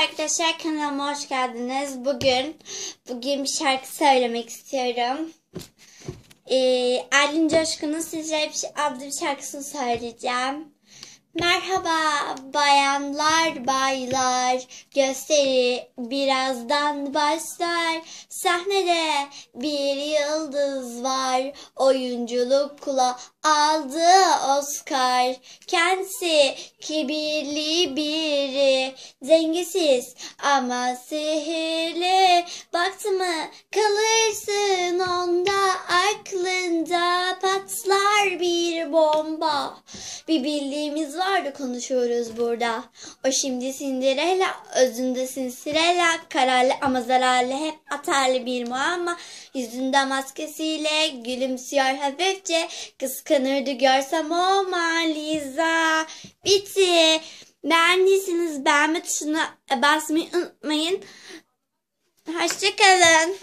Merhaba arkadaşlar kanalıma hoş geldiniz. Bugün bugün bir şarkı söylemek istiyorum. Ee, Aylin Coşkun'un Sizce şey, adlı bir şarkısını söyleyeceğim. Merhaba bayanlar baylar gösteri birazdan başlar sahnede bir yıldız var oyunculuk kula aldı Oscar kendisi kibirli bir ve zengisiz ama sihirli baktı mı kalırsın onda aklında patlar bir bomba. Bir bildiğimiz vardı konuşuyoruz burada. O şimdi Cinderella özünde sinsirella kararlı ama zararlı hep atarlı bir muamma. Yüzünde maskesiyle gülümsüyor hafifçe kıskanırdı görsem o maliza. Bitti. Beğendiyseniz beğenme tuşuna basmayı unutmayın. Hoşçakalın.